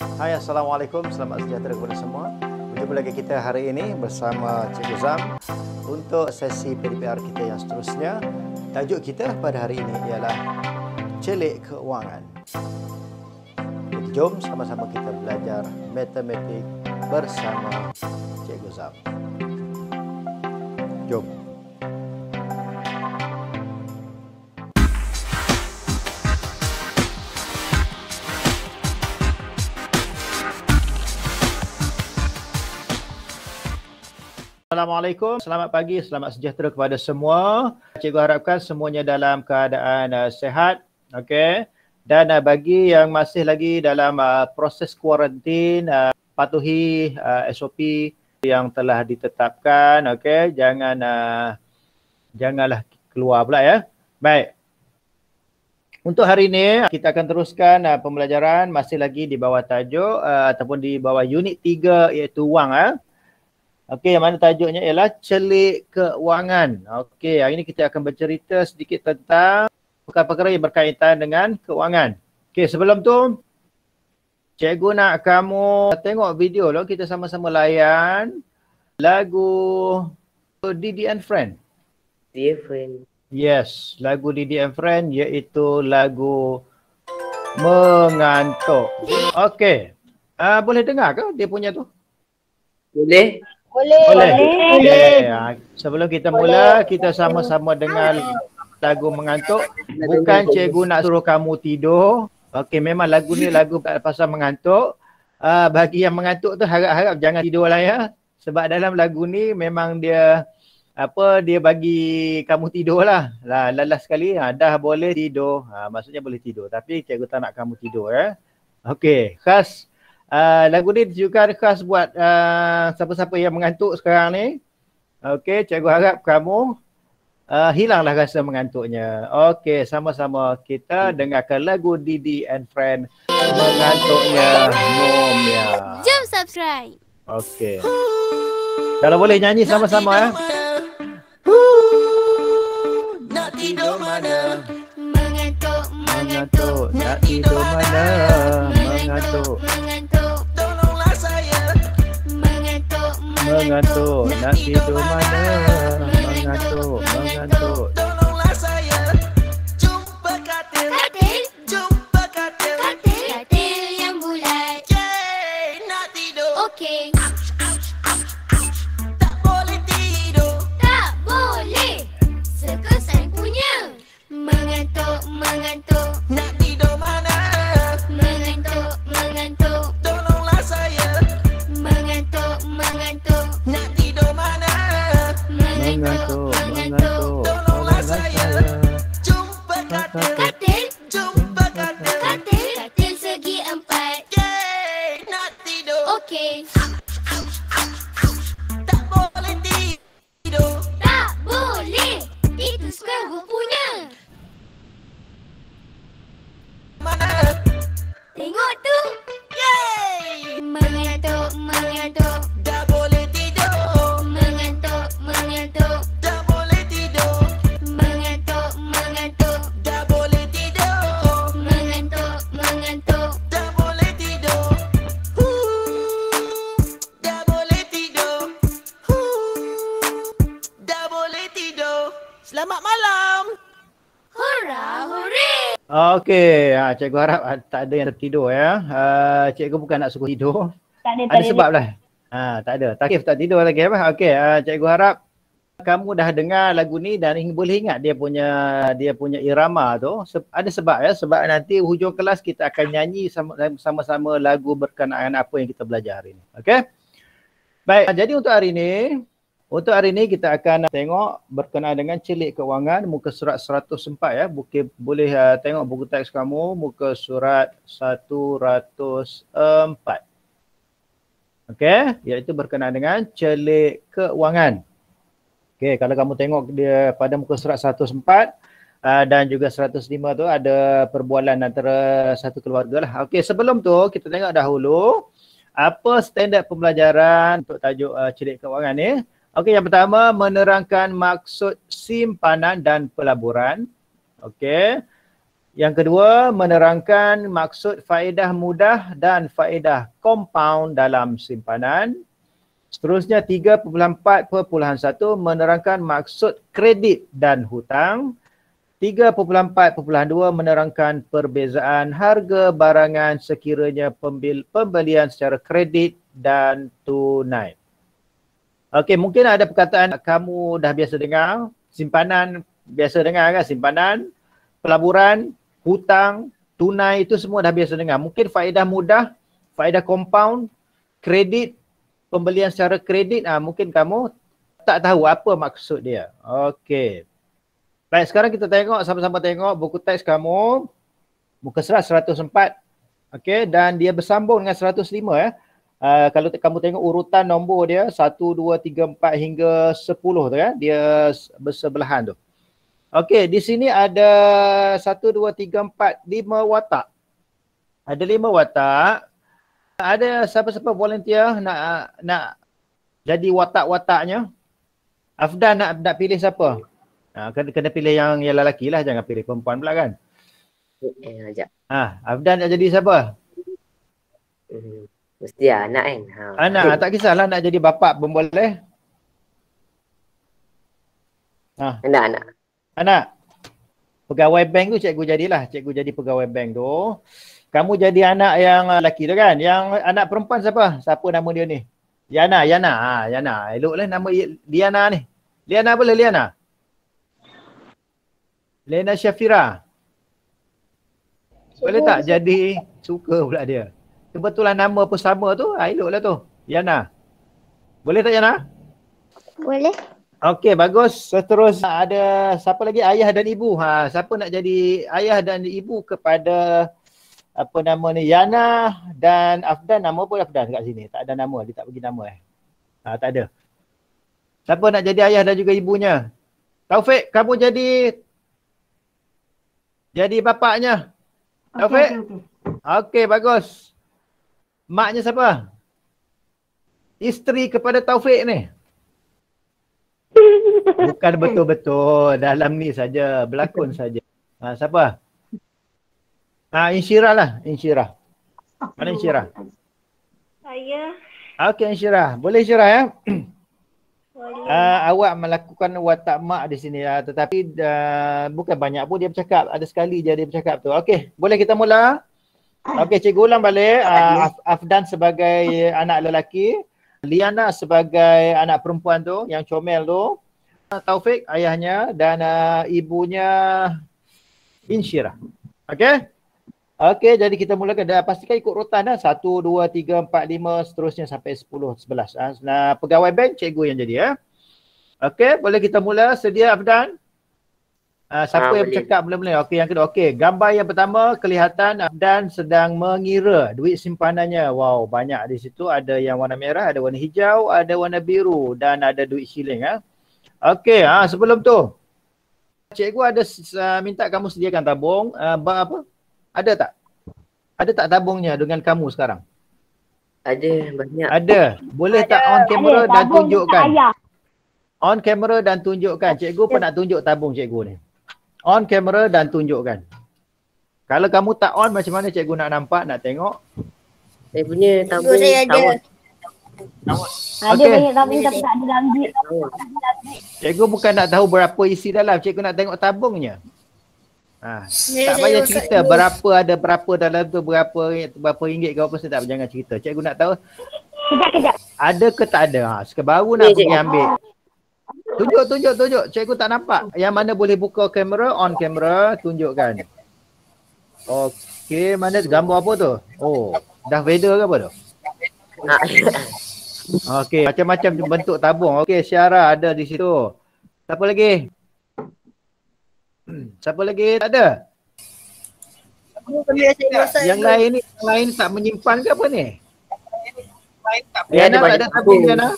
Hai, Assalamualaikum. Selamat sejahtera kepada semua. Berjumpa lagi kita hari ini bersama Cikgu Zam untuk sesi PDPR kita yang seterusnya. Tajuk kita pada hari ini ialah Celik Keuangan. Jadi jom sama-sama kita belajar matematik bersama Cikgu Zam. Jom. Assalamualaikum. Selamat pagi, selamat sejahtera kepada semua. Cikgu harapkan semuanya dalam keadaan uh, sehat. Okey. Dan uh, bagi yang masih lagi dalam uh, proses kuarantin, uh, patuhi uh, SOP yang telah ditetapkan. Okey, jangan uh, janganlah keluar pula ya. Baik. Untuk hari ini kita akan teruskan uh, pembelajaran masih lagi di bawah tajuk uh, ataupun di bawah unit 3 iaitu wang ya. Okey, yang mana tajuknya ialah celik keuangan. Okey, hari ini kita akan bercerita sedikit tentang perkara-perkara yang berkaitan dengan keuangan. Okey, sebelum tu cikgu nak kamu tengok video lo kita sama-sama layan lagu Didi and Friend. and Friend. Yes, lagu Didi and Friend iaitu lagu mengantuk. Okey. Uh, boleh dengar ke dia punya tu? Boleh. Boleh. Boleh. Boleh. Ya, Sebelum kita Boleh. mula, kita sama-sama dengar lagu mengantuk. Bukan cikgu nak suruh kamu tidur. Okey, memang lagu ni lagu pasal mengantuk. Uh, bagi yang mengantuk tu harap-harap jangan tidur lah ya. Sebab dalam lagu ni memang dia apa dia bagi kamu tidur lah. lah lalas sekali ha, dah boleh tidur. Ha, maksudnya boleh tidur. Tapi cikgu tak nak kamu tidur ya. Eh. Okey, khas Ah, lagu ni juga khas buat uh, siapa-siapa yang mengantuk sekarang ni. Okey, cikgu harap kamu uh, hilanglah rasa mengantuknya. Okey, sama-sama kita hmm. dengarkan lagu Didi and Friend mengantuknya Momia. Jom subscribe. Okey. Kalau boleh nyanyi sama-sama ya. Nak tidur mana? Mengantuk, mengantuk, nak tidur mana? Mengantuk, mengantuk. mengantuk nak tidur mana mengantuk mengantuk tolonglah saya jumpa katil katil katil katil katil yang bulat yeah, nak tidur okey mengantuk mengantuk nak cikgu harap ah, tak ada yang tertidur ya. Uh, cikgu bukan nak suruh tidur. Tak ada, sebab lah. Ha, tak ada. Takif tak tidur lagi apa? Okey, uh, cikgu harap kamu dah dengar lagu ni dan ingin boleh ingat dia punya dia punya irama tu. Se- ada sebab ya, sebab nanti hujung kelas kita akan nyanyi sama-sama lagu berkenaan apa yang kita belajar hari ni. Okey. Baik, jadi untuk hari ni untuk hari ini kita akan uh, tengok berkenaan dengan celik keuangan muka surat 104 ya. Bukit, boleh uh, tengok buku teks kamu muka surat 104. Okey, iaitu berkenaan dengan celik keuangan. Okey, kalau kamu tengok dia pada muka surat 104 uh, dan juga 105 tu ada perbualan antara satu keluarga lah. Okey, sebelum tu kita tengok dahulu apa standard pembelajaran untuk tajuk uh, celik keuangan ni. Eh? Okey, yang pertama menerangkan maksud simpanan dan pelaburan. Okey. Yang kedua menerangkan maksud faedah mudah dan faedah compound dalam simpanan. Seterusnya 3.4.1 menerangkan maksud kredit dan hutang. 3.4.2 menerangkan perbezaan harga barangan sekiranya pembelian secara kredit dan tunai. Okey, mungkin ada perkataan kamu dah biasa dengar, simpanan biasa dengar kan simpanan, pelaburan, hutang, tunai itu semua dah biasa dengar. Mungkin faedah mudah, faedah compound, kredit, pembelian secara kredit ah mungkin kamu tak tahu apa maksud dia. Okey. Baik, sekarang kita tengok sama-sama tengok buku teks kamu muka surat 104. Okey, dan dia bersambung dengan 105 ya. Eh uh, kalau kamu tengok urutan nombor dia 1 2 3 4 hingga 10 tu kan dia bersebelahan tu okey di sini ada 1 2 3 4 5 watak ada 5 watak ada siapa-siapa volunteer nak nak jadi watak-wataknya Afdan nak nak pilih siapa ha, kena, kena pilih yang yang lelaki lah jangan pilih perempuan pula kan Ah, ha, Afdan nak jadi siapa? Hmm. Mesti lah anak kan. Ha. Anak okay. tak kisahlah nak jadi bapa, pun boleh. Ha. Anak, anak. Anak. Pegawai bank tu cikgu jadilah. Cikgu jadi pegawai bank tu. Kamu jadi anak yang ah, lelaki tu kan? Yang anak perempuan siapa? Siapa nama dia ni? Yana, Yana. Ha, Yana. Elok lah nama Liana ni. Liana boleh Liana? Liana Syafira. Boleh tak jadi suka pula dia? kebetulan nama pun sama tu, ha, ah, eloklah tu. Yana. Boleh tak Yana? Boleh. Okey, bagus. Seterusnya ada siapa lagi? Ayah dan ibu. Ha, siapa nak jadi ayah dan ibu kepada apa nama ni? Yana dan Afdan. Nama pun Afdan dekat sini. Tak ada nama. Dia tak bagi nama eh. Ha, tak ada. Siapa nak jadi ayah dan juga ibunya? Taufik, kamu jadi jadi bapaknya. Taufik. Okey, okay, bagus maknya siapa? Isteri kepada Taufik ni. Bukan betul-betul dalam ni saja, berlakon saja. Ha, siapa? Ha, Insyirah lah, Insyirah. Mana Insyirah? Saya. Okey Insyirah, boleh Insyirah ya? Uh, awak melakukan watak mak di sini uh, tetapi uh, bukan banyak pun dia bercakap ada sekali je dia bercakap tu okey boleh kita mula Okey, cikgu ulang balik. Uh, Afdan sebagai anak lelaki, Liana sebagai anak perempuan tu yang comel tu, ah, Taufik ayahnya dan uh, ibunya Insyirah. Okey? Okey, jadi kita mulakan. Dan pastikan ikut rotan lah. Satu, dua, tiga, empat, lima, seterusnya sampai sepuluh, sebelas. Nah, pegawai bank, cikgu yang jadi ya. Eh? Okey, boleh kita mula. Sedia Afdan? Ah, siapa ha, yang bercakap okay. mula-mula? Okey, yang kedua. Okey, gambar yang pertama kelihatan Afdan sedang mengira duit simpanannya. Wow, banyak di situ. Ada yang warna merah, ada warna hijau, ada warna biru dan ada duit shilling. Eh. Okey, ha, sebelum tu. Cikgu ada uh, minta kamu sediakan tabung. Uh, bar apa? Ada tak? Ada tak tabungnya dengan kamu sekarang? Ada banyak. Ada. Boleh ada, tak on camera ada, eh, dan tunjukkan? On camera dan tunjukkan. Cikgu pun nak tunjuk tabung cikgu ni on camera dan tunjukkan. Kalau kamu tak on macam mana cikgu nak nampak, nak tengok? Saya punya tabung. Cikgu saya ada. okay. Cikgu bukan nak tahu berapa isi dalam, cikgu nak tengok tabungnya. Ha. Ya, tak payah cerita berapa ada berapa dalam tu, berapa berapa ringgit ke apa, saya tak jangan cerita. Cikgu nak tahu. Ada ke tak ada? Ha. Sekarang baru nak aku pergi ambil. Tunjuk, tunjuk, tunjuk. Cikgu tak nampak. Yang mana boleh buka kamera, on kamera, tunjukkan. Okey, mana gambar apa tu? Oh, dah Vader ke apa tu? Okey, macam-macam bentuk tabung. Okey, Syara ada di situ. Siapa lagi? Siapa lagi? Tak ada? Yang lain ni, yang lain tak menyimpan ke apa ni? Yang lain tak menyimpan ke apa ni?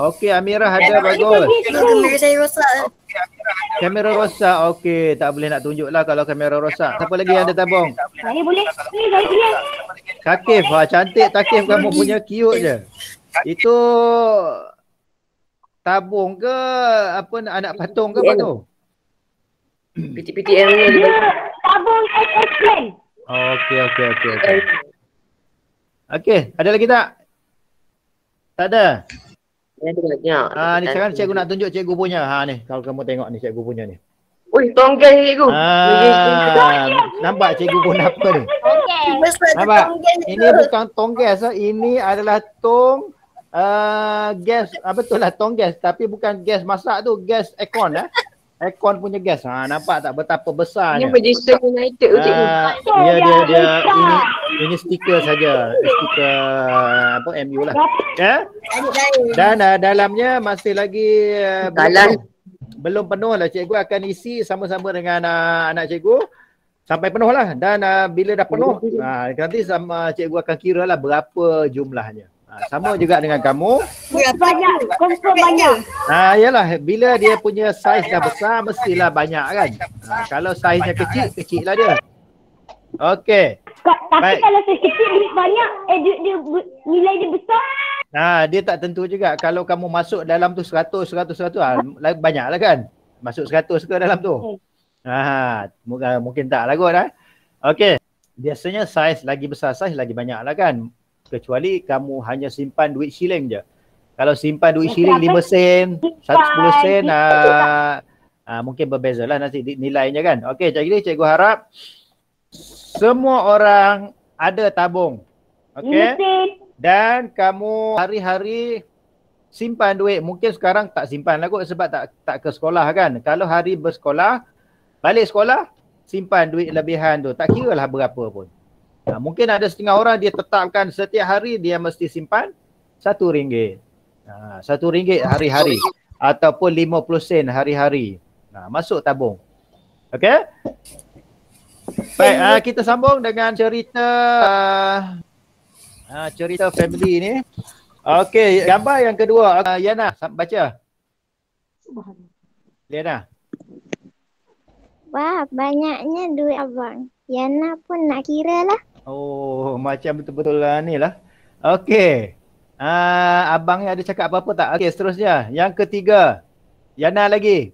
Okey Amira ada bagus. Kamera saya rosak. Kamera rosak. Okey, tak boleh nak tunjuklah kalau kamera rosak. Siapa lagi yang ada tabung? Saya boleh. Ni saya punya. Takif, ha, cantik Takif kamu punya cute je. Itu tabung ke apa nak anak patung ke apa tu? Piti-piti air Tabung SS Okey, okey, okey. Okey, ada lagi tak? Tak ada. Ah ha, ni sekarang cikgu nak tunjuk cikgu punya. Ha ni kalau kamu tengok ni cikgu punya ni. Oi, tonggeng cikgu. Ha, nampak cikgu guna apa ni? Nampak? Ini bukan tonggeng gas. Eh. Ini adalah tong uh, gas. Ah, betul lah tong gas. Tapi bukan gas masak tu. Gas aircon lah. Eh? Aircon punya gas. Ha, nampak tak betapa besarnya? Ini Magister United tu cikgu. Ah, ya, dia, dia. dia ini, ini stiker saja stiker apa MU lah ya dan uh, dalamnya masih lagi uh, belum, belum penuh lah cikgu akan isi sama-sama dengan uh, anak cikgu sampai penuh lah dan uh, bila dah penuh uh, nanti sama cikgu akan kira lah berapa jumlahnya Ha, sama juga dengan kamu. Banyak, konsol banyak. ha, yalah bila dia punya saiz dah besar mestilah banyak kan. Ha, kalau saiznya kecil, kecil lah dia. Okey tapi But, kalau sikit duit banyak eh dia, dia nilai dia besar. Nah, ha, dia tak tentu juga kalau kamu masuk dalam tu 100 100 100 ah banyaklah kan. Masuk 100 ke dalam tu. Okay. Hmm. Ha, ha. ha, mungkin tak lah kot ah. Okey. Biasanya saiz lagi besar saiz lagi banyaklah kan. Kecuali kamu hanya simpan duit shilling je. Kalau simpan duit shilling lima sen, satu 10 sen ah, ah mungkin berbezalah nanti nilainya kan. Okey, cikgu cikgu harap semua orang ada tabung. Okey. Dan kamu hari-hari simpan duit. Mungkin sekarang tak simpan lah kot sebab tak tak ke sekolah kan. Kalau hari bersekolah, balik sekolah, simpan duit lebihan tu. Tak kira lah berapa pun. Ha, mungkin ada setengah orang dia tetapkan setiap hari dia mesti simpan satu ringgit. Ha, satu ringgit hari-hari. Ataupun lima puluh sen hari-hari. Ha, masuk tabung. Okey? Baik, uh, kita sambung dengan cerita uh, uh, cerita family ni. Okey, gambar yang kedua uh, Yana baca. Yana. Wah, banyaknya duit abang. Yana pun nak kira lah. Oh, macam betul-betul lah ni lah. Okey. Uh, abang ni ada cakap apa-apa tak? Okey, seterusnya. Yang ketiga. Yana lagi.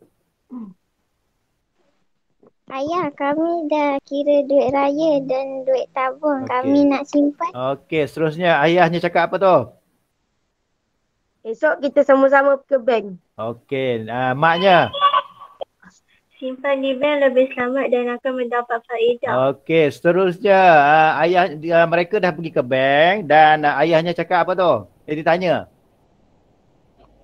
Ayah, kami dah kira duit raya dan duit tabung. Okay. Kami nak simpan. Okey, seterusnya ayahnya cakap apa tu? Esok kita sama-sama ke bank. Okey, uh, maknya? Simpan di bank lebih selamat dan akan mendapat faedah. Okey, seterusnya uh, ayah uh, mereka dah pergi ke bank dan uh, ayahnya cakap apa tu? Jadi ditanya.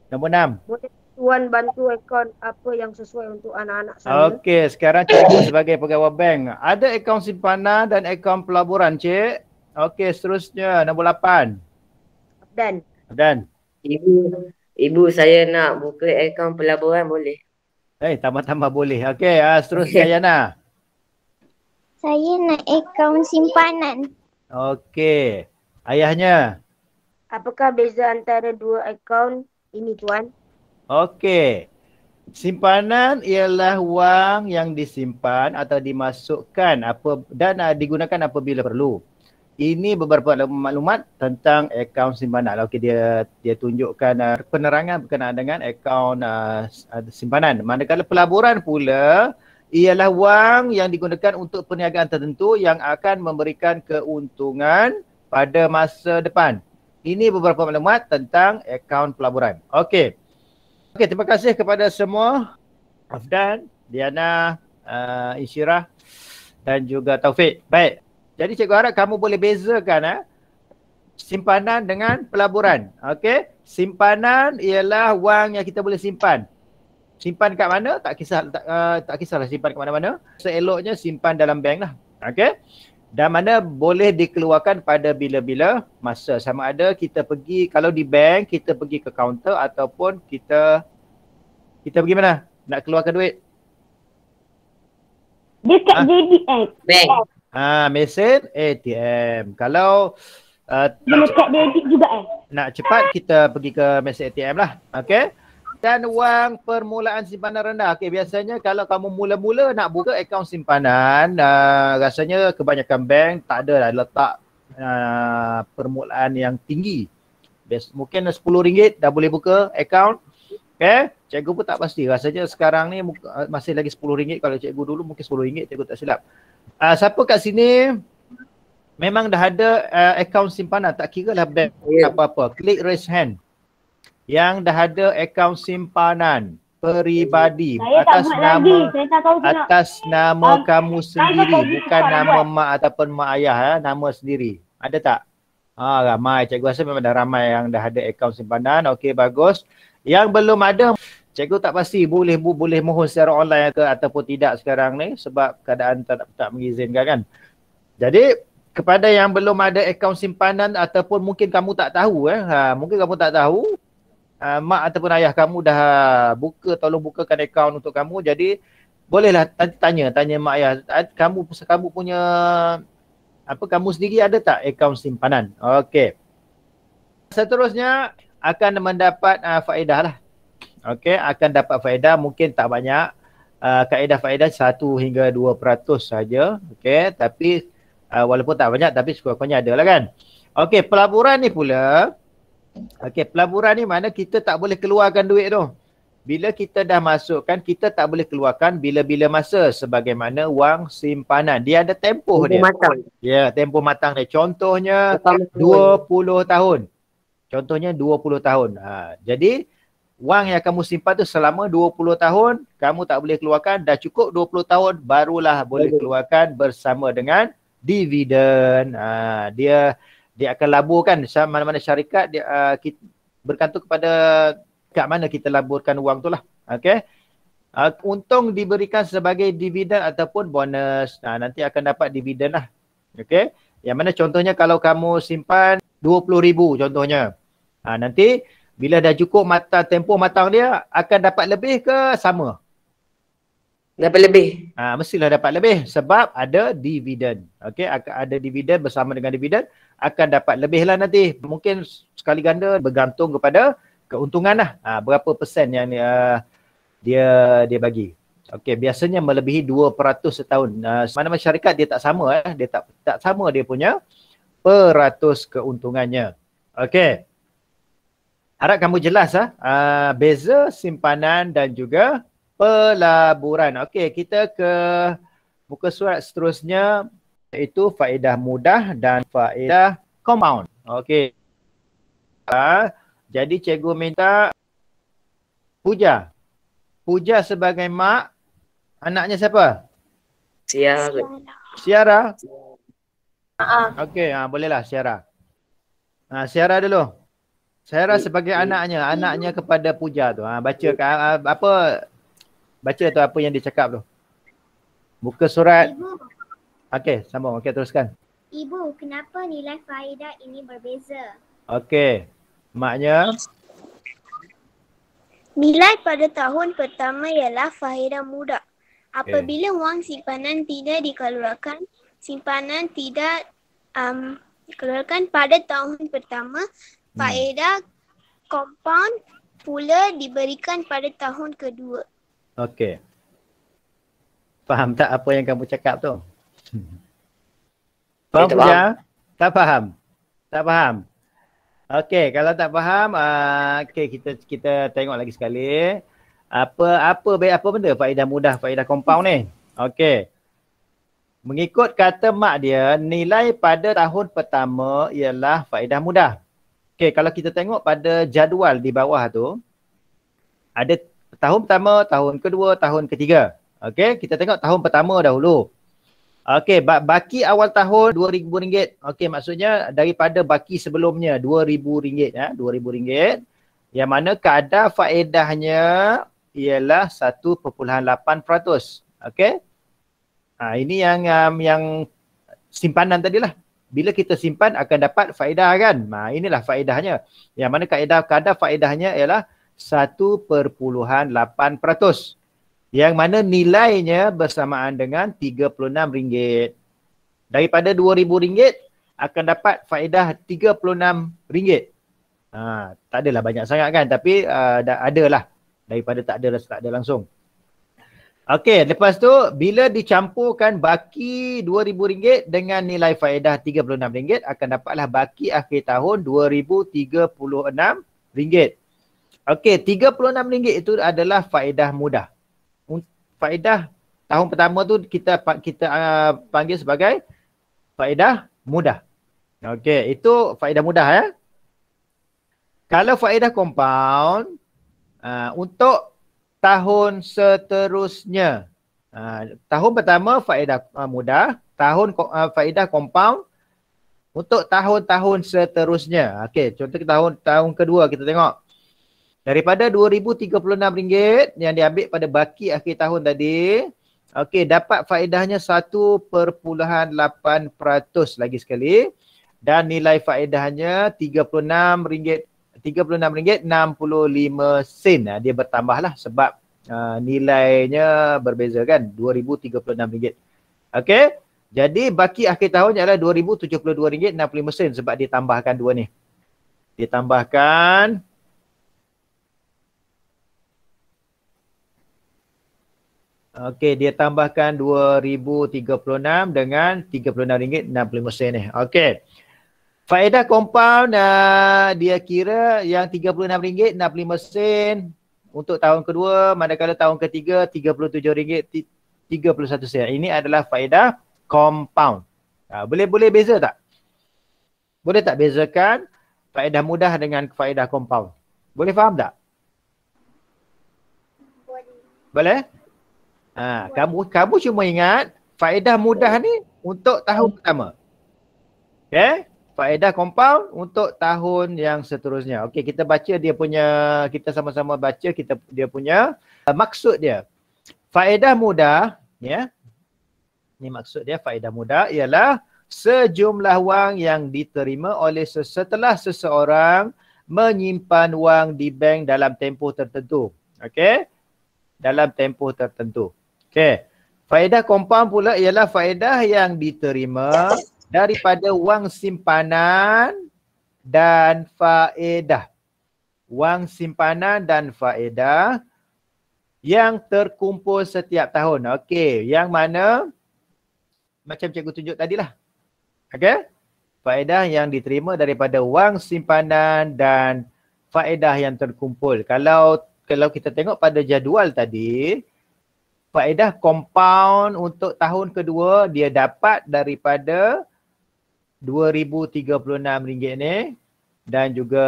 Nombor enam. Boleh. Tuan bantu akaun apa yang sesuai untuk anak-anak saya. Okey, sekarang cikgu sebagai pegawai bank. Ada akaun simpanan dan akaun pelaburan, cik? Okey, seterusnya nombor 8. Abdan. Abdan. Ibu, ibu saya nak buka akaun pelaburan boleh? Eh, hey, tambah-tambah boleh. Okey, ah uh, seterusnya Yana. Saya nak akaun simpanan. Okey. Ayahnya? Apakah beza antara dua akaun ini, Tuan? Okey. Simpanan ialah wang yang disimpan atau dimasukkan apa dan ah, digunakan apabila perlu. Ini beberapa maklumat tentang akaun simpanan. Okey dia dia tunjukkan uh, penerangan berkenaan dengan akaun uh, simpanan. Manakala pelaburan pula ialah wang yang digunakan untuk perniagaan tertentu yang akan memberikan keuntungan pada masa depan. Ini beberapa maklumat tentang akaun pelaburan. Okey. Okey, terima kasih kepada semua Afdan, Diana, uh, Insyirah dan juga Taufik. Baik. Jadi cikgu harap kamu boleh bezakan eh simpanan dengan pelaburan. Okey. Simpanan ialah wang yang kita boleh simpan. Simpan kat mana? Tak kisah tak, uh, tak kisahlah simpan kat mana-mana. Seeloknya simpan dalam bank lah. Okey dan mana boleh dikeluarkan pada bila-bila masa sama ada kita pergi kalau di bank kita pergi ke kaunter ataupun kita kita pergi mana nak keluarkan duit dekat ha? JDX bank ah mesin ATM kalau uh, dekat JDX juga eh nak cepat kita pergi ke mesin ATM lah Okay dan wang permulaan simpanan rendah. Okey, biasanya kalau kamu mula-mula nak buka akaun simpanan, uh, rasanya kebanyakan bank tak ada lah letak uh, permulaan yang tinggi. Best mungkin RM10 dah boleh buka akaun. Okey, cikgu pun tak pasti. Rasanya sekarang ni ah, masih lagi RM10 kalau cikgu dulu mungkin RM10 cikgu tak silap. Uh, siapa kat sini memang dah ada uh, akaun simpanan tak kira lah bank yeah. apa-apa. Klik raise hand yang dah ada akaun simpanan peribadi saya atas nama ah, atas nama uh, kamu sendiri bukan nama buat. mak ataupun mak ayah ya nama sendiri ada tak ha ah, ramai cikgu rasa memang dah ramai yang dah ada akaun simpanan okey bagus yang belum ada cikgu tak pasti boleh bu, boleh mohon secara online ke ataupun tidak sekarang ni sebab keadaan tak tak mengizinkan kan jadi kepada yang belum ada akaun simpanan ataupun mungkin kamu tak tahu eh ha, mungkin kamu tak tahu uh, mak ataupun ayah kamu dah buka tolong bukakan akaun untuk kamu jadi bolehlah tanya tanya mak ayah ah, kamu kamu punya apa kamu sendiri ada tak akaun simpanan okey seterusnya akan mendapat uh, faedah lah okey akan dapat faedah mungkin tak banyak uh, kaedah faedah 1 hingga 2% saja okey tapi uh, walaupun tak banyak tapi sekurang-kurangnya ada lah kan okey pelaburan ni pula Okey, pelaburan ni mana kita tak boleh keluarkan duit tu. Bila kita dah masukkan, kita tak boleh keluarkan bila-bila masa sebagaimana wang simpanan. Dia ada tempoh dia. Matang. Ya, tempoh matang dia. Contohnya Pertama 20 tahun. Contohnya 20 tahun. Ha, jadi wang yang kamu simpan tu selama 20 tahun, kamu tak boleh keluarkan, dah cukup 20 tahun barulah boleh keluarkan bersama dengan dividen. Ha, dia dia akan laburkan mana-mana syarikat dia, uh, ah, kita, bergantung kepada kat mana kita laburkan wang tu lah. Okay. Uh, ah, untung diberikan sebagai dividen ataupun bonus. Nah, nanti akan dapat dividen lah. Okay. Yang mana contohnya kalau kamu simpan RM20,000 contohnya. Ha, nanti bila dah cukup mata tempoh matang dia akan dapat lebih ke sama? Dapat lebih. Ha, mestilah dapat lebih sebab ada dividen. okay? ada dividen bersama dengan dividen akan dapat lebih lah nanti. Mungkin sekali ganda bergantung kepada keuntungan lah. Ha, berapa persen yang dia uh, dia, dia bagi. Okey, biasanya melebihi 2% setahun. Uh, mana-mana syarikat dia tak sama eh. Dia tak tak sama dia punya peratus keuntungannya. Okey. Harap kamu jelas ah uh, beza simpanan dan juga pelaburan. Okey, kita ke muka surat seterusnya iaitu faedah mudah dan faedah compound. Okey. Ha, jadi cikgu minta puja. Puja sebagai mak anaknya siapa? Siara. Siara? Ha. Okey, ha, bolehlah Siara. Ha, Siara dulu. Siara sebagai anaknya, anaknya kepada puja tu. Ha, baca ha, apa? Baca tu apa yang dia tu. Buka surat. Okey, sambung. Okey, teruskan. Ibu, kenapa nilai faedah ini berbeza? Okey. Maknya? Nilai pada tahun pertama ialah faedah muda. Apabila okay. wang simpanan tidak dikeluarkan, simpanan tidak um, dikeluarkan pada tahun pertama, hmm. faedah hmm. compound pula diberikan pada tahun kedua. Okey. Faham tak apa yang kamu cakap tu? Faham okay, punya? Tak faham. Tak faham. Okey, kalau tak faham, uh, okey kita kita tengok lagi sekali. Apa apa baik apa benda faedah mudah, faedah compound ni? Okey. Mengikut kata mak dia, nilai pada tahun pertama ialah faedah mudah. Okey, kalau kita tengok pada jadual di bawah tu, ada tahun pertama, tahun kedua, tahun ketiga. Okey, kita tengok tahun pertama dahulu. Okey, ba- baki awal tahun RM2,000. Okey, maksudnya daripada baki sebelumnya RM2,000. Ya, RM2,000. Yang mana kadar faedahnya ialah 1.8%. Okey. Ha, ini yang um, yang simpanan tadi lah. Bila kita simpan akan dapat faedah kan? Ha, inilah faedahnya. Yang mana kaedah, kadar faedahnya ialah 1.8% yang mana nilainya bersamaan dengan RM36. Daripada RM2,000 akan dapat faedah RM36. Ha, tak adalah banyak sangat kan tapi uh, dah ada lah daripada tak ada rasa tak ada langsung. Okey, lepas tu bila dicampurkan baki RM2,000 dengan nilai faedah RM36 akan dapatlah baki akhir tahun RM2,036. Okey, RM36 itu adalah faedah mudah faedah tahun pertama tu kita kita uh, panggil sebagai faedah mudah. Okey, itu faedah mudah ya. Kalau faedah compound uh, untuk tahun seterusnya. Uh, tahun pertama faedah uh, mudah, tahun uh, faedah compound untuk tahun-tahun seterusnya. Okey, contoh tahun tahun kedua kita tengok daripada RM2,036 yang diambil pada baki akhir tahun tadi okey dapat faedahnya 1.8% lagi sekali dan nilai faedahnya RM36 RM36.65 sen dia bertambahlah sebab uh, nilainya berbeza kan RM2036 okey jadi baki akhir tahun ialah RM2072.65 sebab ditambahkan dua ni ditambahkan Okey, dia tambahkan 2036 dengan ringgit RM36.65 ni. Eh. Okey. Faedah compound uh, dia kira yang ringgit rm sen untuk tahun kedua, manakala tahun ketiga ringgit rm sen. Ini adalah faedah compound. Uh, ah, boleh-boleh beza tak? Boleh tak bezakan faedah mudah dengan faedah compound? Boleh faham tak? Boleh. Boleh? Ha, kamu kamu cuma ingat faedah mudah ni untuk tahun hmm. pertama. Okey, faedah compound untuk tahun yang seterusnya. Okey, kita baca dia punya kita sama-sama baca kita dia punya uh, maksud dia. Faedah mudah, ya. Yeah. Ini maksud dia faedah mudah ialah sejumlah wang yang diterima oleh setelah seseorang menyimpan wang di bank dalam tempoh tertentu. Okey? Dalam tempoh tertentu. Okey. Faedah kompaun pula ialah faedah yang diterima daripada wang simpanan dan faedah. Wang simpanan dan faedah yang terkumpul setiap tahun. Okey, yang mana macam cikgu tunjuk tadilah. Okey? Faedah yang diterima daripada wang simpanan dan faedah yang terkumpul. Kalau kalau kita tengok pada jadual tadi, faedah compound untuk tahun kedua dia dapat daripada RM2,036 ni dan juga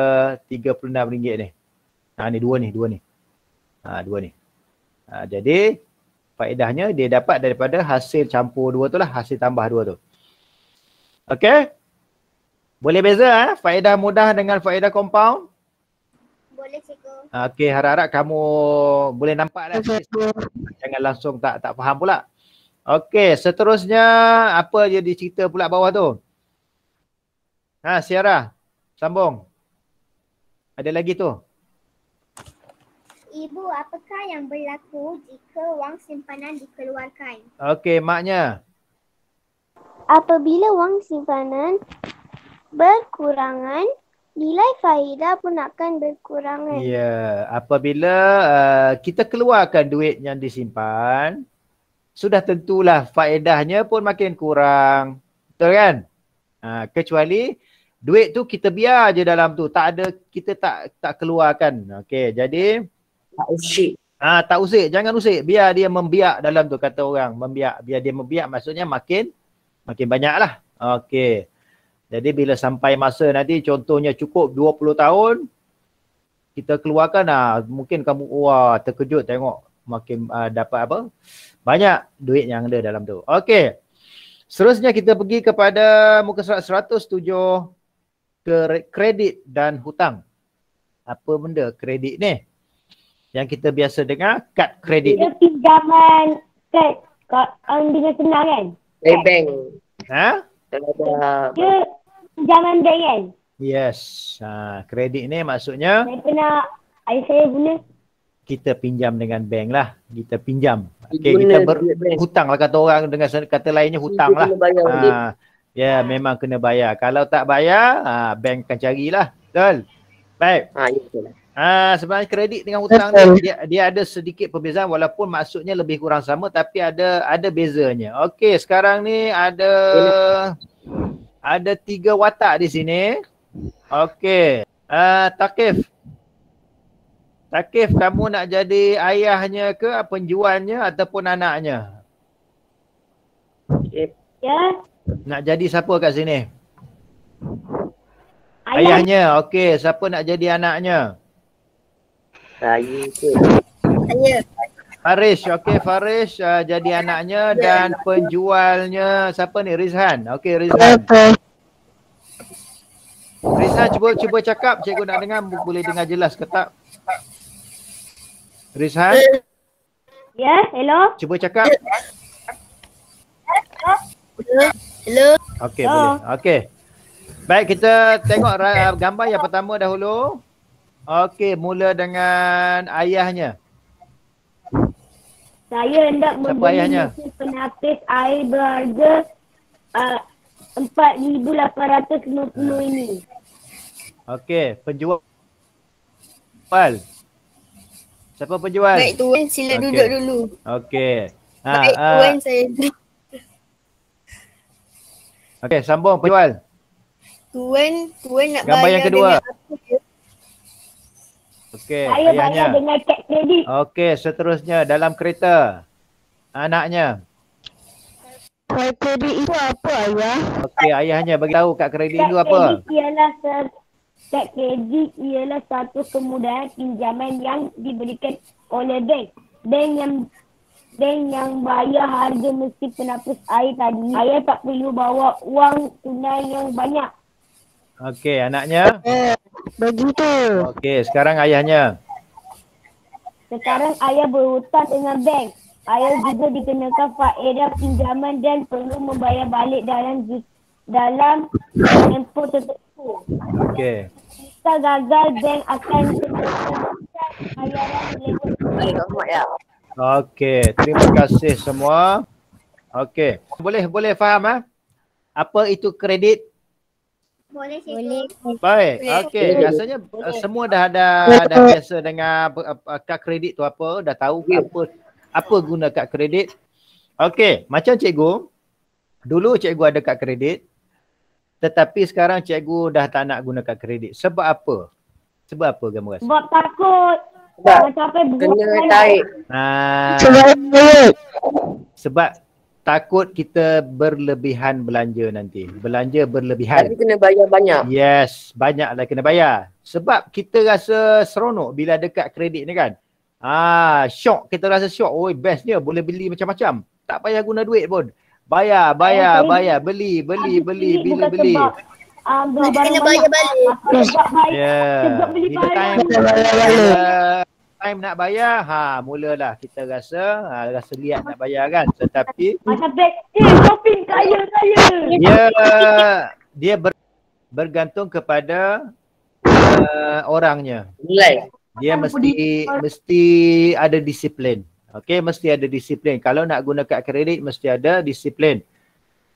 RM36 ni. Ha ni dua ni, dua ni. Ha dua ni. Ha, jadi faedahnya dia dapat daripada hasil campur dua tu lah, hasil tambah dua tu. Okay. Boleh beza eh, faedah mudah dengan faedah compound. Okey, harap-harap kamu boleh nampak lah. Jangan langsung tak tak faham pula. Okey, seterusnya apa je dicerita pula bawah tu? Ha, Siara, sambung. Ada lagi tu? Ibu, apakah yang berlaku jika wang simpanan dikeluarkan? Okey, maknya. Apabila wang simpanan berkurangan, nilai faedah pun akan berkurangan. Ya, yeah. apabila uh, kita keluarkan duit yang disimpan, sudah tentulah faedahnya pun makin kurang. Betul kan? Uh, kecuali duit tu kita biar je dalam tu, tak ada kita tak tak keluarkan. Okey, jadi tak usik. Ah, uh, tak usik, jangan usik. Biar dia membiak dalam tu kata orang, membiak. Biar dia membiak maksudnya makin makin banyaklah. Okey. Jadi bila sampai masa nanti contohnya cukup 20 tahun kita keluarkan ah mungkin kamu wah terkejut tengok makin uh, dapat apa banyak duit yang ada dalam tu. Okey. Seterusnya kita pergi kepada muka surat 107 kredit dan hutang. Apa benda kredit ni? Yang kita biasa dengar kad kredit. Dia pinjaman kad kad orang dia senang kan? Bank. Ha? Dia ya, pinjaman bank Yes. Ha, kredit ni maksudnya Saya pernah ayah saya guna kita pinjam dengan bank lah. Kita pinjam. Okay, kita berhutang lah kata orang dengan kata lainnya hutang lah. Ha, ya yeah, memang kena bayar. Kalau tak bayar, ha, bank akan carilah. Betul? Baik. Ha, itulah. Ya, Ah ha, uh, sebenarnya kredit dengan hutang ni dia, dia ada sedikit perbezaan walaupun maksudnya lebih kurang sama tapi ada ada bezanya. Okey, sekarang ni ada ada tiga watak di sini. Okey. Ah ha, uh, Takif. Takif kamu nak jadi ayahnya ke penjualnya ataupun anaknya? Ya. Nak jadi siapa kat sini? Ayah. Ayahnya. Okey, siapa nak jadi anaknya? Saya ke? Saya. Farish, okey Farish uh, jadi anaknya dan penjualnya siapa ni Rizhan. Okey Rizhan. Rizhan cuba cuba cakap cikgu nak dengar boleh dengar jelas ke tak? Rizhan? Ya, yeah, hello. Cuba cakap. Hello. Okey boleh. Okey. Baik kita tengok gambar yang pertama dahulu. Okey, mula dengan ayahnya. Saya hendak membeli mesin penapis air berharga RM4,890 uh, ini. Okey, penjual. Pal. Siapa penjual? Baik tuan, sila okay. duduk dulu. Okey. Ha, Baik ha. tuan, uh, saya. Okey, sambung penjual. Tuan, tuan nak Gambar bayar yang kedua. Apa dia? Okey, saya ayahnya. banyak dengan cek tadi. Okey, seterusnya dalam kereta. Anaknya. Kredit itu apa ayah? Okey, ayahnya bagi tahu kat kredit itu apa? Ialah kad kredit ialah satu kemudahan pinjaman yang diberikan oleh bank. Bank yang bank yang bayar harga mesti penapis air tadi. Ayah tak perlu bawa wang tunai yang banyak. Okey, anaknya? Eh, begitu. Okey, sekarang ayahnya? Sekarang ayah berhutang dengan bank. Ayah juga dikenakan faedah pinjaman dan perlu membayar balik dalam dalam tempoh tertentu. Okey. Jika gagal, bank akan Okey, terima kasih semua. Okey, boleh boleh faham ah? Eh? Apa itu kredit? Boleh, boleh. Baik. Okey, Biasanya eh, boleh. semua dah ada dah biasa dengan kad kredit tu apa, dah tahu ke apa apa guna kad kredit. Okey, macam cikgu, dulu cikgu ada kad kredit tetapi sekarang cikgu dah tak nak guna kad kredit. Sebab apa? Sebab apa kamu rasa? Sebab takut. Sebab kena tarik. Ah. Sebab takut kita berlebihan belanja nanti. Belanja berlebihan. Tapi kena bayar banyak. Yes, banyaklah kena bayar. Sebab kita rasa seronok bila dekat kredit ni kan. Ah, syok kita rasa syok. Oi, bestnya boleh beli macam-macam. Tak payah guna duit pun. Bayar, bayar, bayar, beli, beli, beli, beli, ah, beli. Um, kena bayar balik. Ya. Yeah. Kita beli balik time nak bayar, ha mulalah kita rasa ha, rasa liat nak bayar kan. Tetapi masa best eh, deal shopping kaya saya. Dia dia ber, bergantung kepada uh, orangnya. Nilai. Dia mesti mesti ada disiplin. Okey, mesti ada disiplin. Kalau nak guna kad kredit mesti ada disiplin.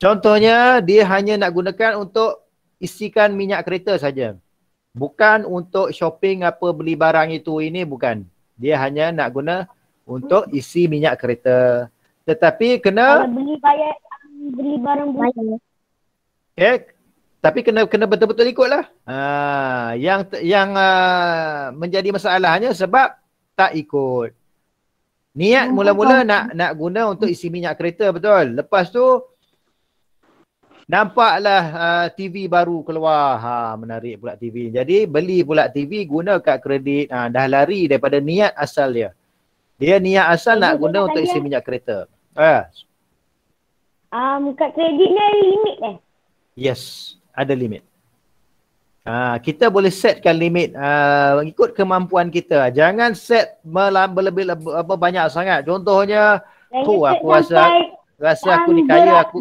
Contohnya dia hanya nak gunakan untuk isikan minyak kereta saja. Bukan untuk shopping apa beli barang itu ini bukan. Dia hanya nak guna untuk isi minyak kereta. Tetapi kena beli bayar beli barang bayar. Okay. Eh, tapi kena kena betul-betul ikutlah. Ha yang yang uh, menjadi masalahnya sebab tak ikut. Niat mula-mula nak nak guna untuk isi minyak kereta betul. Lepas tu Nampaklah uh, TV baru keluar. Ha menarik pula TV. Jadi beli pula TV guna kad kredit. Ha dah lari daripada niat asal dia. Dia niat asal ini nak guna untuk isi minyak kereta. Ha. Uh. Ah, um kad kredit ni ada limit eh? Yes, ada limit. Ha kita boleh setkan limit uh, ikut kemampuan kita. Jangan set lebih apa banyak sangat. Contohnya, oh aku rasa rasa aku ni kaya aku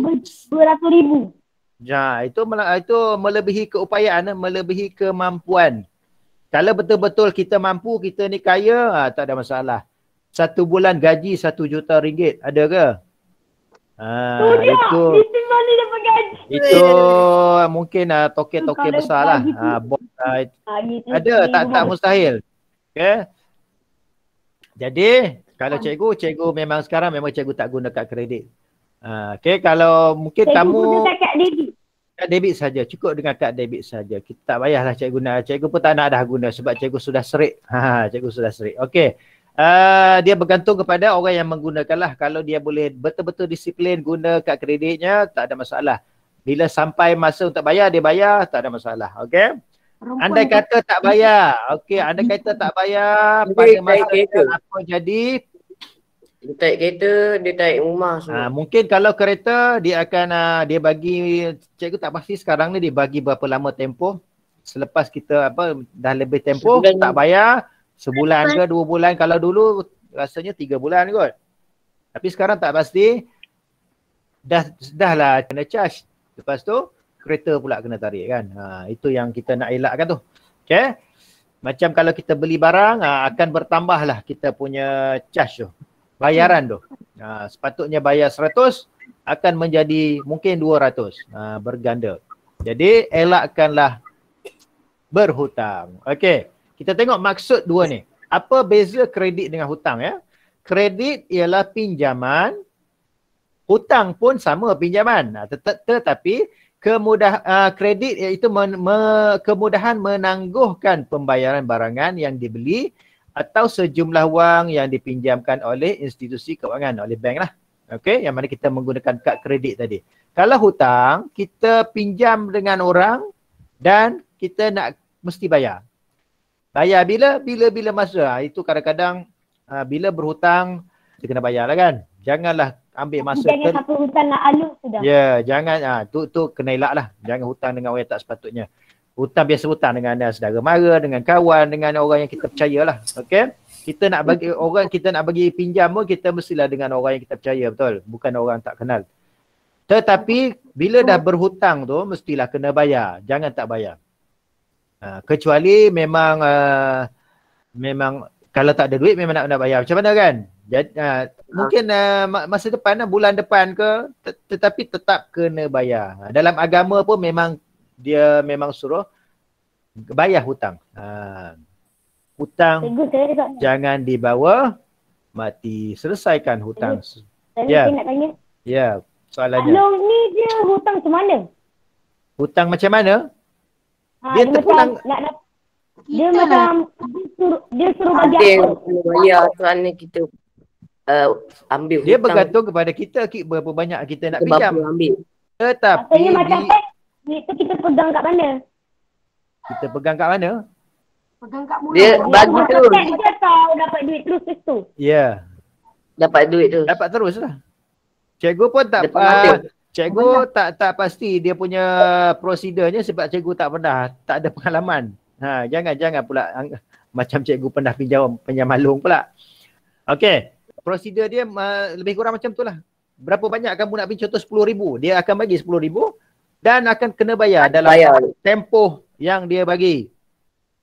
berapa ribu Ya, itu itu melebihi keupayaan, eh, melebihi kemampuan. Kalau betul-betul kita mampu, kita ni kaya, ah, tak ada masalah. Satu bulan gaji satu juta ringgit, ada ke? Ah, Tujuh. Oh, ya, itu itu mungkin ah, toke-toke besar lah. Ah, bot, ah, ah ada, tak, tak mustahil. Okay. Jadi, kalau ah. cikgu, cikgu memang sekarang memang cikgu tak guna kad kredit. Ha, okay, kalau mungkin Saya tamu Saya guna debit Kak debit saja, cukup dengan kak debit saja. Kita tak payahlah cikgu nak. Cikgu pun tak nak dah guna sebab cikgu sudah serik. Ha, cikgu sudah serik. Okay, Uh, ha, dia bergantung kepada orang yang menggunakan lah. Kalau dia boleh betul-betul disiplin guna kad kreditnya, tak ada masalah. Bila sampai masa untuk bayar, dia bayar, tak ada masalah. Okay. Andai kata tak bayar. Okay, andai kata tak bayar, pada masa itu apa jadi, dia taik kereta, dia taik rumah ah, semua. Ha, mungkin kalau kereta dia akan uh, dia bagi cikgu tak pasti sekarang ni dia bagi berapa lama tempoh selepas kita apa dah lebih tempoh sebulan tak bayar sebulan ke dua bulan kalau dulu rasanya tiga bulan kot. Tapi sekarang tak pasti dah dah lah kena charge. Lepas tu kereta pula kena tarik kan. Ha, itu yang kita nak elakkan tu. Okay. Macam kalau kita beli barang akan bertambah lah kita punya charge tu bayaran tu. Ha, sepatutnya bayar seratus akan menjadi mungkin dua ratus ha, berganda. Jadi elakkanlah berhutang. Okey, kita tengok maksud dua ni. Apa beza kredit dengan hutang ya? Kredit ialah pinjaman. Hutang pun sama pinjaman. Nah, ha, tet tetapi kemudah uh, kredit iaitu men me kemudahan menangguhkan pembayaran barangan yang dibeli atau sejumlah wang yang dipinjamkan oleh institusi kewangan oleh bank lah. Okey, yang mana kita menggunakan kad kredit tadi. Kalau hutang, kita pinjam dengan orang dan kita nak mesti bayar. Bayar bila? Bila-bila masa. Ha, itu kadang-kadang uh, bila berhutang, kita kena bayar lah kan. Janganlah ambil masa. Jangan ter... apa hutang nak alu sudah. Ya, yeah, jangan. Itu ha, uh, tu kena elak lah. Jangan hutang dengan orang yang tak sepatutnya hutang biasa hutang dengan anda saudara mara, dengan kawan, dengan orang yang kita percayalah. okay? Kita nak bagi orang kita nak bagi pinjam pun kita mestilah dengan orang yang kita percaya betul, bukan orang tak kenal. Tetapi bila dah berhutang tu mestilah kena bayar, jangan tak bayar. Ha, kecuali memang uh, memang kalau tak ada duit memang nak nak bayar. Macam mana kan? Jadi, uh, mungkin uh, masa depan uh, bulan depan ke tetapi tetap kena bayar. Ha, dalam agama pun memang dia memang suruh bayar hutang. Ha. Hutang jangan dibawa mati selesaikan hutang. Ya. Saya nak tanya. Ya, soalannya. Kalau ni dia hutang macam mana? Hutang macam mana? Ha, dia, dia Macam, nak, dia macam dia suruh, dia suruh bagi apa? Ya, kerana kita uh, ambil dia hutang. bergantung kepada kita berapa banyak kita nak kita pinjam. Tetapi duit kita pegang kat mana? Kita pegang kat mana? Pegang kat mulut. Dia bagi terus. Dia bagi terus. dapat duit terus tu. Ya. Yeah. Dapat duit terus. Dapat terus lah. Cikgu pun tak dapat. Cikgu mana? tak tak pasti dia punya prosedurnya sebab cikgu tak pernah tak ada pengalaman. Ha jangan jangan pula macam cikgu pernah pinjam pinjam malung pula. okay Prosedur dia uh, lebih kurang macam tu lah. Berapa banyak kamu nak pinjam contoh 10,000. Dia akan bagi 10,000 dan akan kena bayar akan dalam bayar. tempoh yang dia bagi.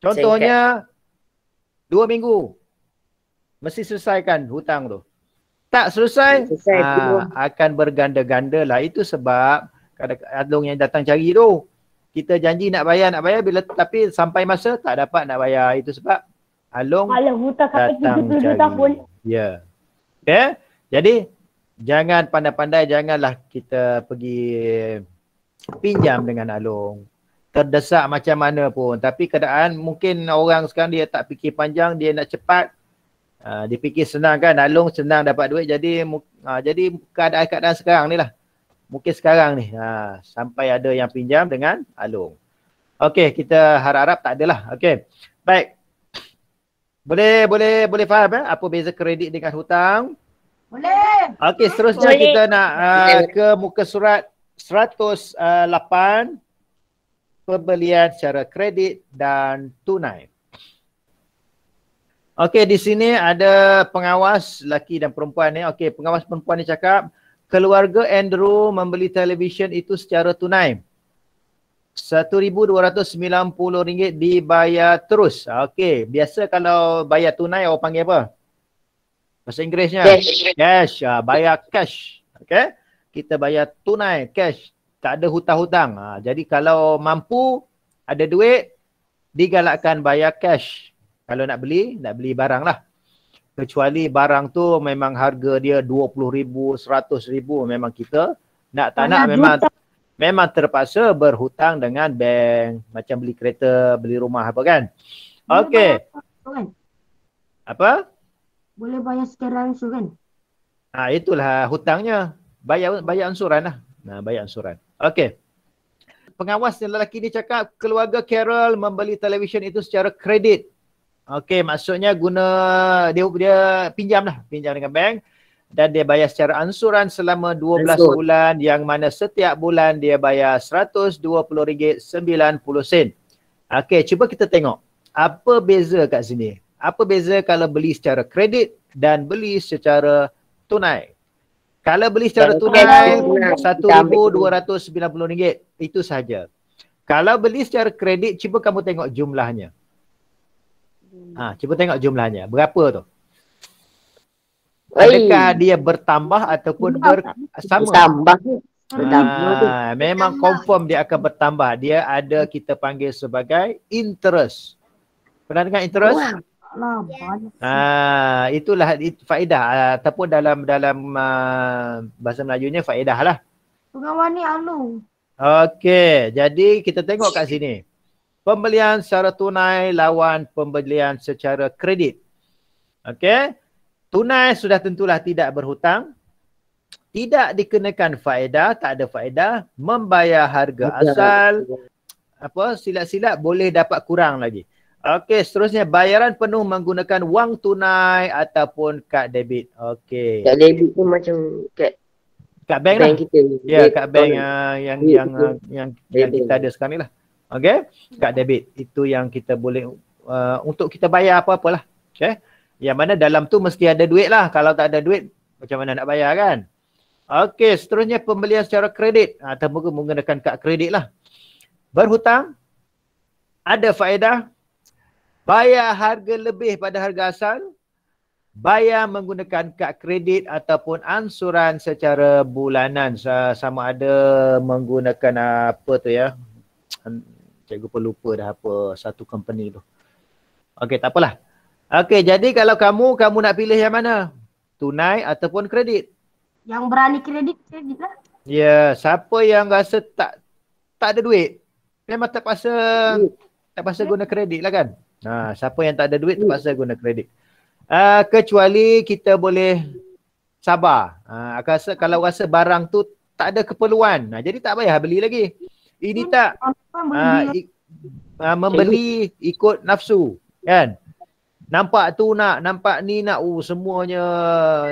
Contohnya Singkat. dua minggu mesti selesaikan hutang tu. Tak selesai, selesai aa, ah, akan berganda-ganda lah. Itu sebab kadang-kadang yang datang cari tu kita janji nak bayar nak bayar bila tapi sampai masa tak dapat nak bayar itu sebab along Alah, hutang sampai 70 tahun. Ya. Yeah. Okay? Jadi jangan pandai-pandai janganlah kita pergi pinjam dengan Along. Terdesak macam mana pun. Tapi keadaan mungkin orang sekarang dia tak fikir panjang, dia nak cepat. Uh, dia fikir senang kan, Along senang dapat duit. Jadi uh, jadi keadaan-keadaan sekarang ni lah. Mungkin sekarang ni uh, sampai ada yang pinjam dengan Along. Okey, kita harap-harap tak adalah. Okey. Baik. Boleh boleh boleh faham eh apa beza kredit dengan hutang? Boleh. Okey, seterusnya boleh. kita nak uh, ke muka surat 108 eh, pembelian secara kredit dan tunai. Okey, di sini ada pengawas lelaki dan perempuan ni. Okey, pengawas perempuan ni cakap keluarga Andrew membeli televisyen itu secara tunai. RM1,290 dibayar terus. Okey, biasa kalau bayar tunai orang panggil apa? Bahasa Inggerisnya? Cash. Cash, ah, bayar cash. Okey kita bayar tunai cash tak ada hutang-hutang ha, jadi kalau mampu ada duit digalakkan bayar cash kalau nak beli nak beli barang lah kecuali barang tu memang harga dia 20,000 100,000 memang kita nak tak nak memang memang terpaksa berhutang dengan bank macam beli kereta beli rumah apa kan Okay. Kan? apa boleh bayar secara langsung kan ha itulah hutangnya bayar bayar ansuran lah. Nah, bayar ansuran. Okey. Pengawas yang lelaki ni cakap keluarga Carol membeli televisyen itu secara kredit. Okey, maksudnya guna dia dia pinjam lah, pinjam dengan bank dan dia bayar secara ansuran selama 12 Ansur. bulan yang mana setiap bulan dia bayar RM120.90. Okey, cuba kita tengok. Apa beza kat sini? Apa beza kalau beli secara kredit dan beli secara tunai? Kalau beli secara tunai RM1,290. Itu saja. Kalau beli secara kredit, cuba kamu tengok jumlahnya. Hmm. Ha, cuba tengok jumlahnya. Berapa tu? Adakah dia bertambah ataupun ber... sama? Bertambah. Ha, memang confirm dia akan bertambah. Dia ada kita panggil sebagai interest. Pernah dengar interest? Wow lah Ah, itulah faedah ah, ataupun dalam dalam ah, bahasa Melayunya faedah lah. Pengawal ni anu. Okey, jadi kita tengok kat sini. Pembelian secara tunai lawan pembelian secara kredit. Okey. Tunai sudah tentulah tidak berhutang. Tidak dikenakan faedah, tak ada faedah. Membayar harga asal. Apa, silap-silap boleh dapat kurang lagi. Okey, seterusnya bayaran penuh menggunakan wang tunai ataupun kad debit. Okey. Kad debit tu macam kad kad bank, bank lah. kita. Ya, yeah, kad bank uh, yang debit yang yang, yang, yang kita ada sekarang ni lah. Okey. Kad debit itu yang kita boleh uh, untuk kita bayar apa-apalah. Okey. Yang mana dalam tu mesti ada duit lah. Kalau tak ada duit, macam mana nak bayar kan? Okey, seterusnya pembelian secara kredit ah, ataupun menggunakan kad kredit lah. Berhutang ada faedah bayar harga lebih pada harga asal bayar menggunakan kad kredit ataupun ansuran secara bulanan sama ada menggunakan apa tu ya hmm, cikgu pun lupa dah apa satu company tu okey tak apalah okey jadi kalau kamu kamu nak pilih yang mana tunai ataupun kredit yang berani kredit kredit lah ya yeah, siapa yang rasa tak tak ada duit memang tak pasal tak pasal guna kredit lah kan Ha, siapa yang tak ada duit terpaksa guna kredit. Uh, kecuali kita boleh sabar. Ha, rasa, kalau rasa barang tu tak ada keperluan. Ha, jadi tak payah beli lagi. Ini tak ha, i, ha, membeli ikut nafsu. Kan? Nampak tu nak, nampak ni nak, uh, semuanya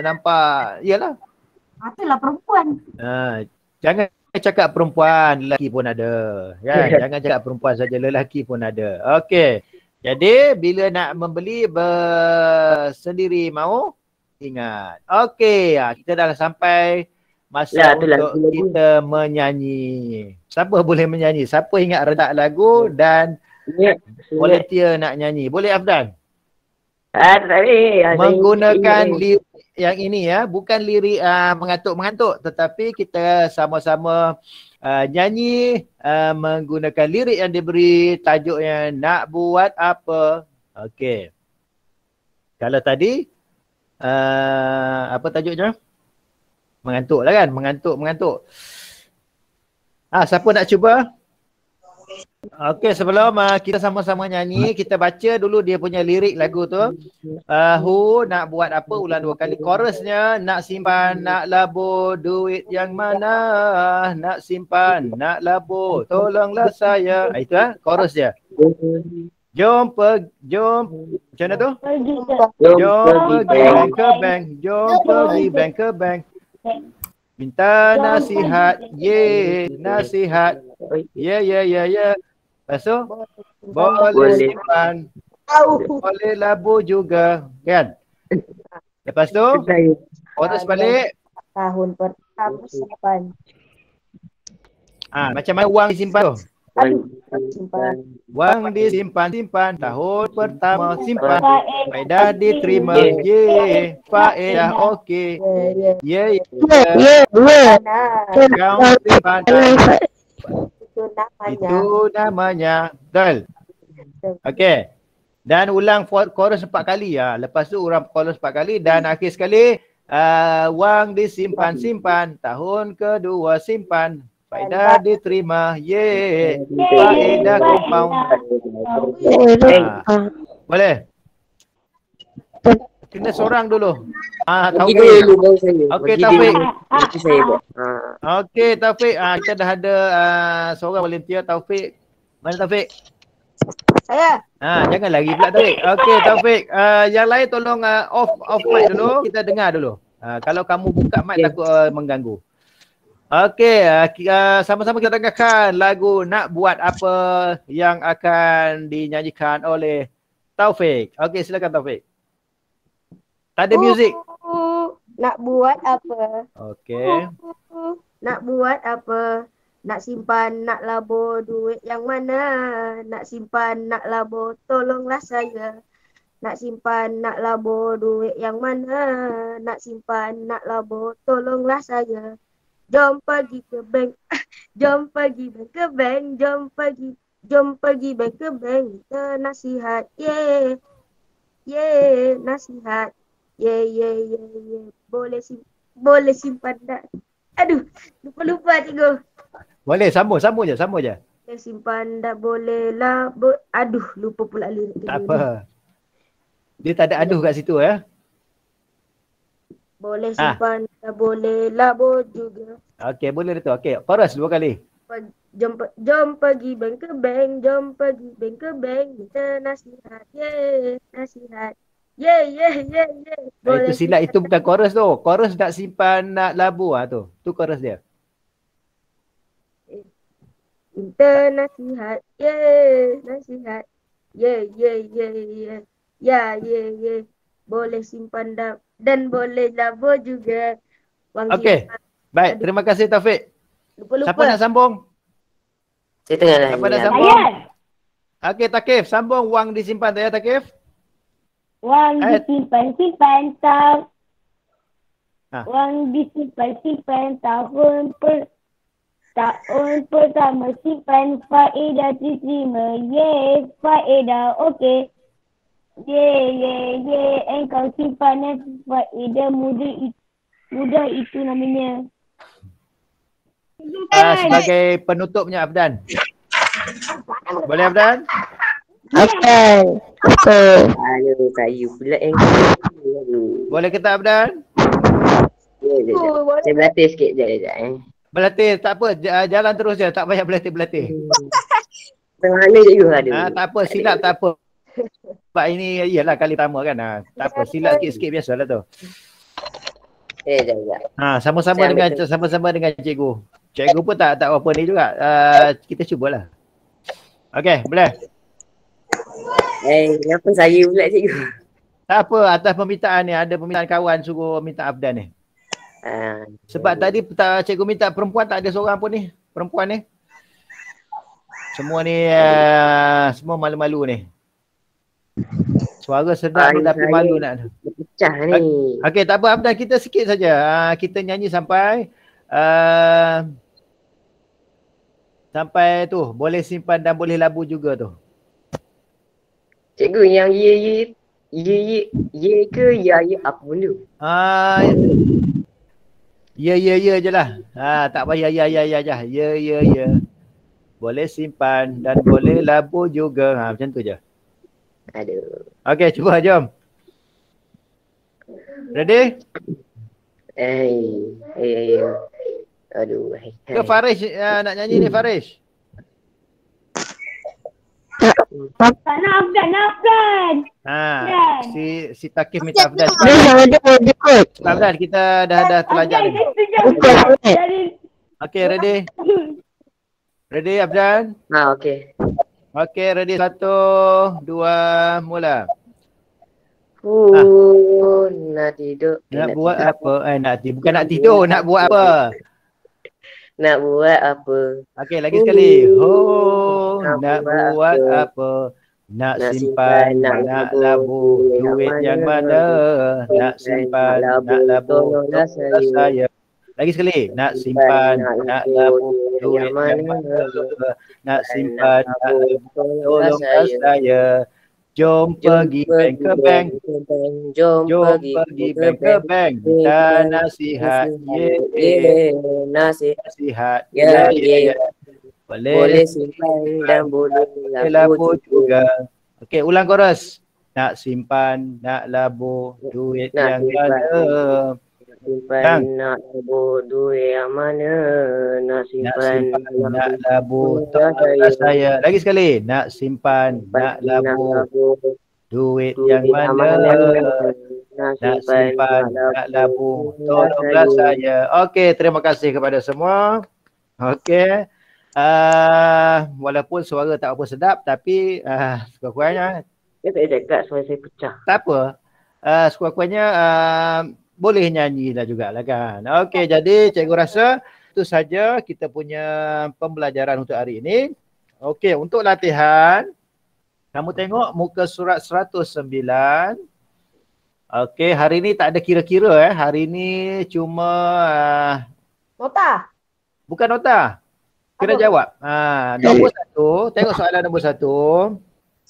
nampak, iyalah. Itulah perempuan. Ha, jangan cakap perempuan, lelaki pun ada. Kan? jangan cakap perempuan saja, lelaki pun ada. Okey. Jadi bila nak membeli sendiri mau ingat. Okey, ya, kita dah sampai masa ya, untuk lagu. kita menyanyi. Siapa boleh menyanyi? Siapa ingat redak lagu ya. dan ya, dia nak nyanyi? Boleh Afdan? Ah, menggunakan lirik yang ini ya, bukan lirik uh, mengantuk-mengantuk tetapi kita sama-sama Ah, nyanyi uh, menggunakan lirik yang diberi tajuknya nak buat apa. Okey. Kalau tadi uh, apa tajuknya? Mengantuk lah kan? Mengantuk, mengantuk. Ah, siapa nak cuba? Okey sebelum uh, kita sama-sama nyanyi kita baca dulu dia punya lirik lagu tu. Uh, nak buat apa ulang dua kali chorusnya nak simpan nak labo duit yang mana nak simpan nak labo tolonglah saya. Uh, itu ah uh, chorus dia. Jom pergi, jom, macam mana tu? Jom pergi bank ke bank, jom pergi bank ke bank Minta nasihat, yeah, nasihat, yeah, yeah, yeah, yeah Lepas tu boleh, boleh simpan. Boleh labu juga. Kan? Lepas tu potos balik. Tahun pertama simpan. Ah, ha, macam mana wang disimpan tu? Simpan. Wang disimpan, simpan. Tahun pertama simpan. Faedah diterima. Ye, faedah okey. Ye, ye. Ye, ye. Kau simpan itu namanya. Itu namanya. Betul. Okey. Dan ulang chorus empat kali ya. Lepas tu ulang chorus empat kali dan akhir sekali uh, wang disimpan simpan tahun kedua simpan faedah diterima ye faedah compound. Ah. Boleh. Kena oh. seorang dulu. Ah, Taufik. Okey, dulu baru saya. Okey, Taufik. Nanti saya buat. Ha. Okey, Taufik. Ah, kita dah ada uh, seorang volunteer Taufik. Mana Taufik? Saya. Ah, jangan lagi pula Taufik. Okey, Taufik. Uh, yang lain tolong uh, off off mic dulu. Kita dengar dulu. Uh, kalau kamu buka mic yeah. takut uh, mengganggu. Okey, uh, sama-sama kita dengarkan lagu Nak Buat Apa yang akan dinyanyikan oleh Taufik. Okey, silakan Taufik. Tak ada muzik. Nak buat apa? Okey. Nak buat apa? Nak simpan nak labur duit yang mana? Nak simpan nak labur tolonglah saya. Nak simpan nak labur duit yang mana? Nak simpan nak labur tolonglah saya. Jom pergi ke bank. Jom pergi bank ke bank. Jom pergi jom pergi bank ke bank. Kita nasihat. Yeah. Yeah, nasihat. Yeah, yeah, yeah, yeah. Boleh sim boleh simpan dah Aduh, lupa-lupa cikgu. Boleh, sambung, sambung je, sambung je. Boleh simpan dah boleh lah. Bo- aduh, lupa pula lirik. Tak apa. Ni. Dia tak ada aduh kat situ ya. Eh? Boleh ah. simpan ha. tak boleh lah bo juga. Okey, boleh tu. Okey, chorus dua kali. Jom, jom pergi bank ke bank, jom pergi bank ke bank, minta nasihat, yeah, nasihat. Yeah, yeah, yeah, yeah. Boleh. Itu silat itu bukan chorus tu. Chorus nak simpan nak labu ah tu. Tu chorus dia. Minta nasihat. Yeah, nasihat. Yeah, yeah, yeah, yeah. Ya, yeah, yeah, Boleh simpan dan dan boleh labu juga. Wangi okay. Baik, terima kasih Taufik. Lupa-lupa. Siapa nak sambung? Saya tengah nak. Siapa nak sambung? Okey, Takif, sambung wang disimpan tu ya, Takif. Wang At... Eh. disimpan simpan tak. Ha. Wang disimpan simpan tahun per tahun pertama simpan faedah diterima. Yeah, faedah okay. Yeah, yeah, yeah. Engkau simpan eh, muda itu. Muda itu namanya. Uh, sebagai penutupnya Abdan, Boleh Abdan? Okay. So, ayo kayu pula Boleh kita Afdal? Ya, oh, Saya berlatih sikit je eh. Berlatih tak apa jalan terus je tak payah berlatih-berlatih. Mana je you ah, tak apa silap tak apa. Sebab ini ialah kali pertama kan. Ha, tak apa silap sikit-sikit biasalah tu. Eh, jap, jap. Ah, sama-sama dengan sama-sama dengan cikgu. Cikgu pun tak tak apa ni juga. Uh, kita cubalah. Okey, boleh. Eh, kenapa saya pula cikgu? Tak apa, atas permintaan ni ada permintaan kawan suruh minta Abdan ni. Uh, Sebab okay. tadi tak, cikgu minta perempuan tak ada seorang pun ni, perempuan ni. Semua ni uh, semua malu-malu ni. Suara sedap Ay, tapi malu nak. Pecah ni. Okey, tak apa Abdan kita sikit saja. Uh, kita nyanyi sampai uh, sampai tu boleh simpan dan boleh labu juga tu. Cikgu yang ye ye ye ye, ye ke ya ye apa benda? Ah, ya ye ye ye je lah. Ha, tak payah ya ya ya je. Ya. Ye ye ye. Boleh simpan dan boleh labu juga. Ha, macam tu je. Aduh. Okay, cuba jom. Ready? Eh, eh, eh. eh. Aduh. Eh, ke eh. Farish uh, nak nyanyi ni Farish? Tak nak Afgan, nak Afgan. Ha, si si Takif minta Afgan. Ni ada ada kot. Afgan kita dah dah terlajak. Okey, okay, ready. Ready Afgan? Ha, okey. Okey, ready. Satu, dua, mula. Oh, nak tidur. Nak, buat apa? Eh, nak tidur. Bukan nak tidur, nak buat apa? nak buat apa Okay lagi sekali Oh nak, nak buat, buat apa, apa? Nak, nak simpan, simpan nak labu duit yang mana nak simpan nak labu saya lagi sekali nak simpan nak labu duit yang mana nak simpan nak labu tolonglah saya, saya. Jom pergi bank ke bank. Jom, pergi bank ke bank. Kita nasihat. Yeah, yeah. Nasihat. Ya, ya, ya, ya Boleh, simpan dan lah. boleh labu juga. Okey, ulang chorus. Nak simpan, nak labu duit yang ada. Kan? simpan nak labur duit yang mana nak simpan nak labur tak saya. lagi sekali nak simpan, nak labur duit yang mana, nak simpan nak labur tolonglah saya, saya. okey terima kasih kepada semua okey uh, walaupun suara tak apa sedap tapi uh, sekurang-kurangnya saya tak cakap suara saya pecah tak apa uh, sekurang-kurangnya uh, boleh nyanyi lah juga jugalah kan. Okey ya. jadi cikgu rasa itu saja kita punya pembelajaran untuk hari ini. Okey untuk latihan kamu tengok muka surat 109. Okey hari ini tak ada kira-kira eh. Hari ini cuma uh, nota. Bukan nota. Kena Apa? jawab. Ha, nombor eh. satu. Tengok soalan nombor satu.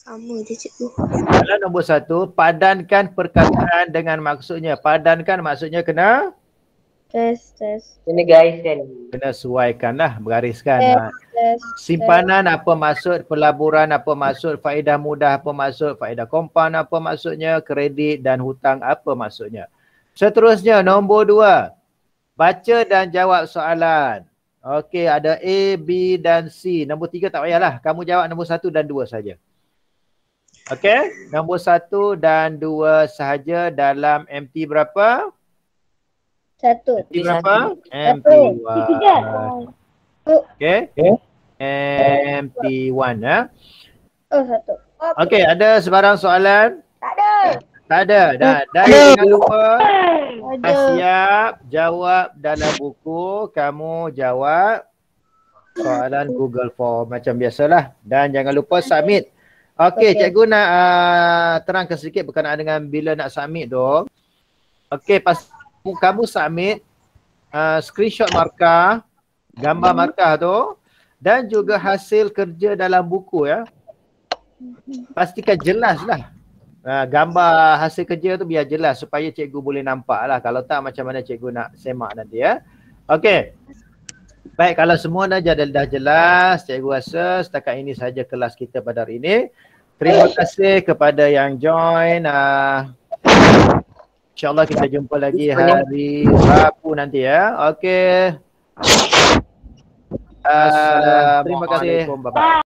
Sama je cikgu. Soalan nombor satu, padankan perkataan dengan maksudnya. Padankan maksudnya kena? Test, test. Kena guyskan. Kena suaikan lah, bergariskan test, lah. Simpanan test. apa maksud, pelaburan apa maksud, faedah mudah apa maksud, faedah kompan apa maksudnya, kredit dan hutang apa maksudnya. Seterusnya, nombor dua. Baca dan jawab soalan. Okey, ada A, B dan C. Nombor tiga tak payahlah. Kamu jawab nombor satu dan dua saja. Okay, nombor satu dan dua sahaja dalam MP berapa? Satu. MP berapa? MP 1 Okay, MP 1 ya. Oh, satu. okay, ada sebarang soalan? Tak ada. Tak ada. Dah, dah jangan lupa. Dah siap jawab dalam buku. Kamu jawab soalan Google Form macam biasalah. Dan jangan lupa submit. Aduh. Okey, okay. cikgu nak uh, terangkan sedikit berkenaan dengan bila nak submit tu. Okey, pas kamu submit uh, screenshot markah, gambar hmm. markah tu dan juga hasil kerja dalam buku ya. Pastikan jelas lah. Uh, ah, gambar hasil kerja tu biar jelas supaya cikgu boleh nampak lah. Kalau tak macam mana cikgu nak semak nanti ya. Okey. Baik kalau semua dah, dah, jelas, cikgu rasa setakat ini saja kelas kita pada hari ini. Terima kasih kepada yang join. Uh, InsyaAllah kita jumpa lagi hari Rabu nanti ya. Okay. Uh, ah, terima kasih. Bye-bye.